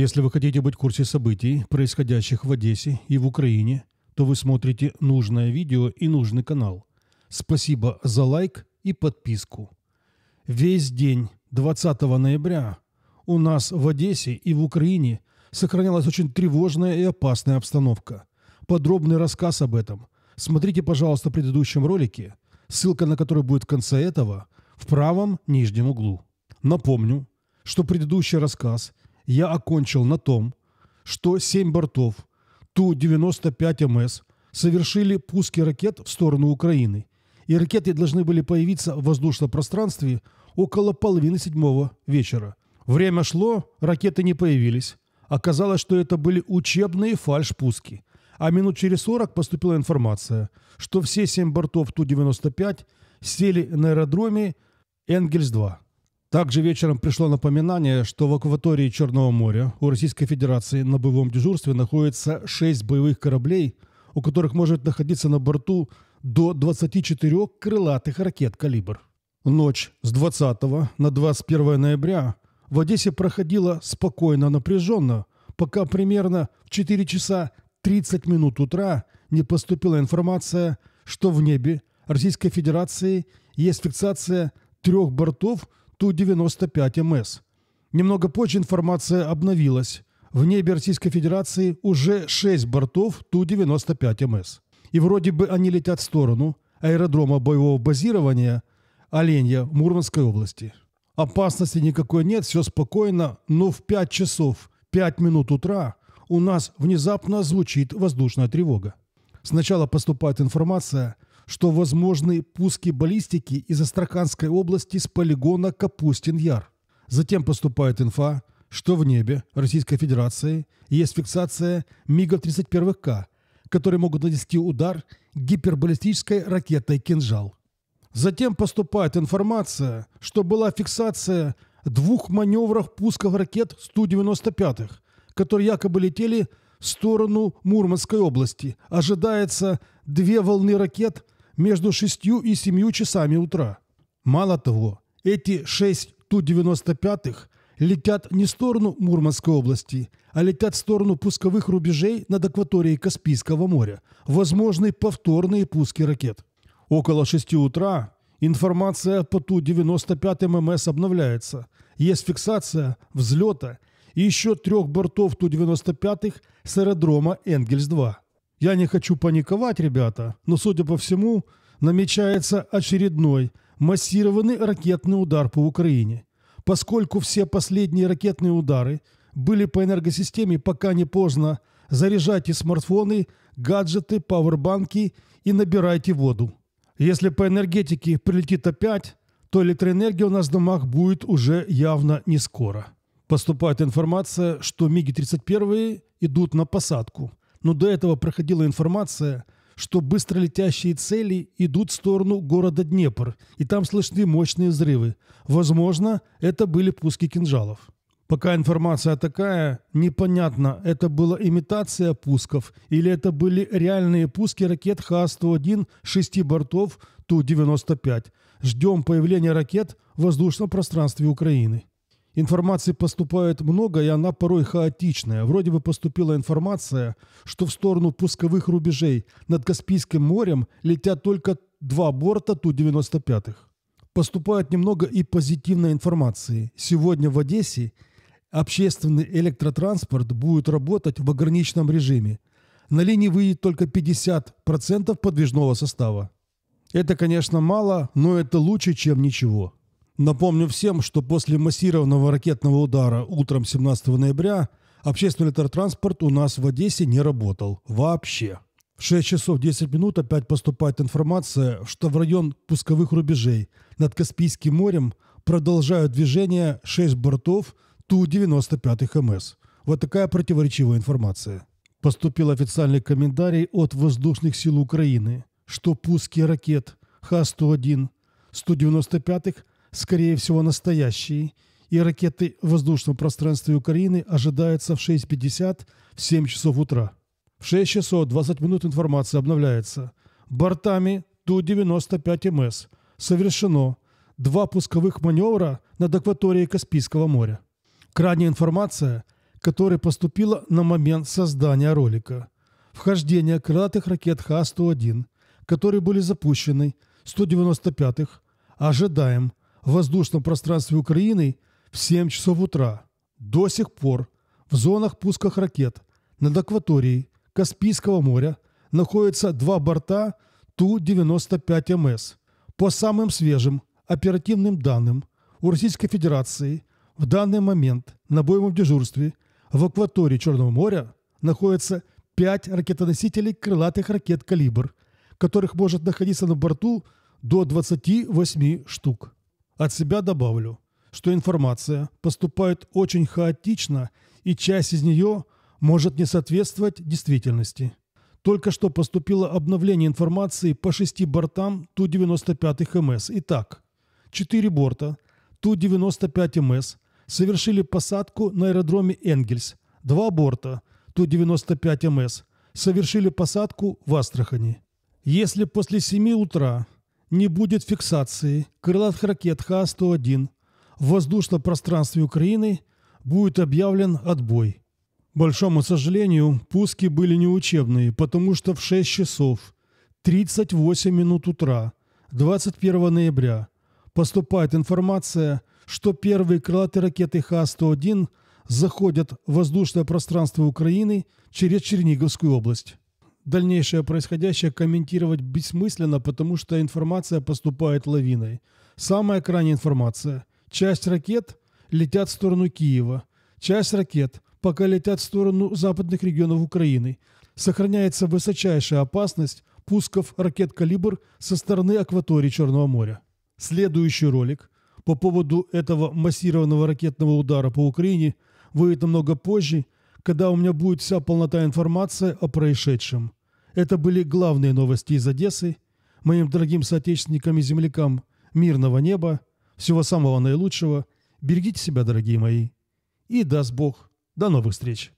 Если вы хотите быть в курсе событий, происходящих в Одессе и в Украине, то вы смотрите нужное видео и нужный канал. Спасибо за лайк и подписку. Весь день 20 ноября у нас в Одессе и в Украине сохранялась очень тревожная и опасная обстановка. Подробный рассказ об этом смотрите, пожалуйста, в предыдущем ролике, ссылка на который будет в конце этого, в правом нижнем углу. Напомню, что предыдущий рассказ – я окончил на том, что семь бортов Ту-95МС совершили пуски ракет в сторону Украины, и ракеты должны были появиться в воздушном пространстве около половины седьмого вечера. Время шло, ракеты не появились. Оказалось, что это были учебные фальш-пуски. А минут через 40 поступила информация, что все семь бортов Ту-95 сели на аэродроме Энгельс-2. Также вечером пришло напоминание, что в акватории Черного моря у Российской Федерации на боевом дежурстве находится 6 боевых кораблей, у которых может находиться на борту до 24 крылатых ракет «Калибр». Ночь с 20 на 21 ноября в Одессе проходила спокойно напряженно, пока примерно в 4 часа 30 минут утра не поступила информация, что в небе Российской Федерации есть фиксация трех бортов – Ту-95МС. Немного позже информация обновилась. В небе Российской Федерации уже 6 бортов Ту-95МС. И вроде бы они летят в сторону аэродрома боевого базирования Оленья в Мурманской области. Опасности никакой нет, все спокойно, но в 5 часов 5 минут утра у нас внезапно звучит воздушная тревога. Сначала поступает информация – что возможны пуски баллистики из Астраханской области с полигона Капустин-Яр. Затем поступает инфа, что в небе Российской Федерации есть фиксация мигов 31К, которые могут нанести удар гипербаллистической ракетой «Кинжал». Затем поступает информация, что была фиксация двух маневров пусков ракет Су-95, которые якобы летели в сторону Мурманской области. Ожидается две волны ракет – между шестью и семью часами утра. Мало того, эти шесть Ту-95 летят не в сторону Мурманской области, а летят в сторону пусковых рубежей над акваторией Каспийского моря. Возможны повторные пуски ракет. Около 6 утра информация по Ту-95 ММС обновляется. Есть фиксация взлета и еще трех бортов Ту-95 с аэродрома Энгельс-2. Я не хочу паниковать, ребята, но, судя по всему, намечается очередной массированный ракетный удар по Украине, поскольку все последние ракетные удары были по энергосистеме, пока не поздно, заряжайте смартфоны, гаджеты, пауэрбанки и набирайте воду. Если по энергетике прилетит опять, то электроэнергия у нас в домах будет уже явно не скоро. Поступает информация, что МиГи-31 идут на посадку но до этого проходила информация, что быстролетящие цели идут в сторону города Днепр, и там слышны мощные взрывы. Возможно, это были пуски кинжалов. Пока информация такая, непонятно, это была имитация пусков или это были реальные пуски ракет Х-101 шести бортов Ту-95. Ждем появления ракет в воздушном пространстве Украины. Информации поступает много, и она порой хаотичная. Вроде бы поступила информация, что в сторону пусковых рубежей над Каспийским морем летят только два борта Ту-95. х Поступает немного и позитивной информации. Сегодня в Одессе общественный электротранспорт будет работать в ограниченном режиме. На линии выйдет только 50% подвижного состава. Это, конечно, мало, но это лучше, чем ничего. Напомню всем, что после массированного ракетного удара утром 17 ноября общественный транспорт у нас в Одессе не работал. Вообще. В 6 часов 10 минут опять поступает информация, что в район пусковых рубежей над Каспийским морем продолжают движение 6 бортов Ту-95 МС. Вот такая противоречивая информация. Поступил официальный комментарий от Воздушных сил Украины, что пуски ракет Х-101 195-х скорее всего настоящие, и ракеты в воздушном пространстве Украины ожидаются в 6.50 в 7 часов утра. В 6 часов 20 минут информация обновляется. Бортами Ту-95МС совершено два пусковых маневра над акваторией Каспийского моря. Крайняя информация, которая поступила на момент создания ролика. Вхождение крылатых ракет Х-101, которые были запущены 195-х, ожидаем в воздушном пространстве Украины в 7 часов утра. До сих пор в зонах пусков ракет над акваторией Каспийского моря находятся два борта Ту-95МС. По самым свежим оперативным данным у Российской Федерации в данный момент на боевом дежурстве в акватории Черного моря находятся пять ракетоносителей крылатых ракет «Калибр», которых может находиться на борту до 28 штук. От себя добавлю, что информация поступает очень хаотично, и часть из нее может не соответствовать действительности. Только что поступило обновление информации по шести бортам Ту-95 МС. Итак, четыре борта Ту-95 МС совершили посадку на аэродроме Энгельс. Два борта Ту-95 МС совершили посадку в Астрахани. Если после 7 утра не будет фиксации крылатых ракет Х-101. В воздушном пространстве Украины будет объявлен отбой. большому сожалению, пуски были не учебные, потому что в 6 часов 38 минут утра 21 ноября поступает информация, что первые крылатые ракеты Х-101 заходят в воздушное пространство Украины через Черниговскую область. Дальнейшее происходящее комментировать бессмысленно, потому что информация поступает лавиной. Самая крайняя информация. Часть ракет летят в сторону Киева. Часть ракет пока летят в сторону западных регионов Украины. Сохраняется высочайшая опасность пусков ракет «Калибр» со стороны акватории Черного моря. Следующий ролик по поводу этого массированного ракетного удара по Украине выйдет намного позже, когда у меня будет вся полнота информации о происшедшем. Это были главные новости из Одессы. Моим дорогим соотечественникам и землякам мирного неба, всего самого наилучшего. Берегите себя, дорогие мои. И даст Бог. До новых встреч.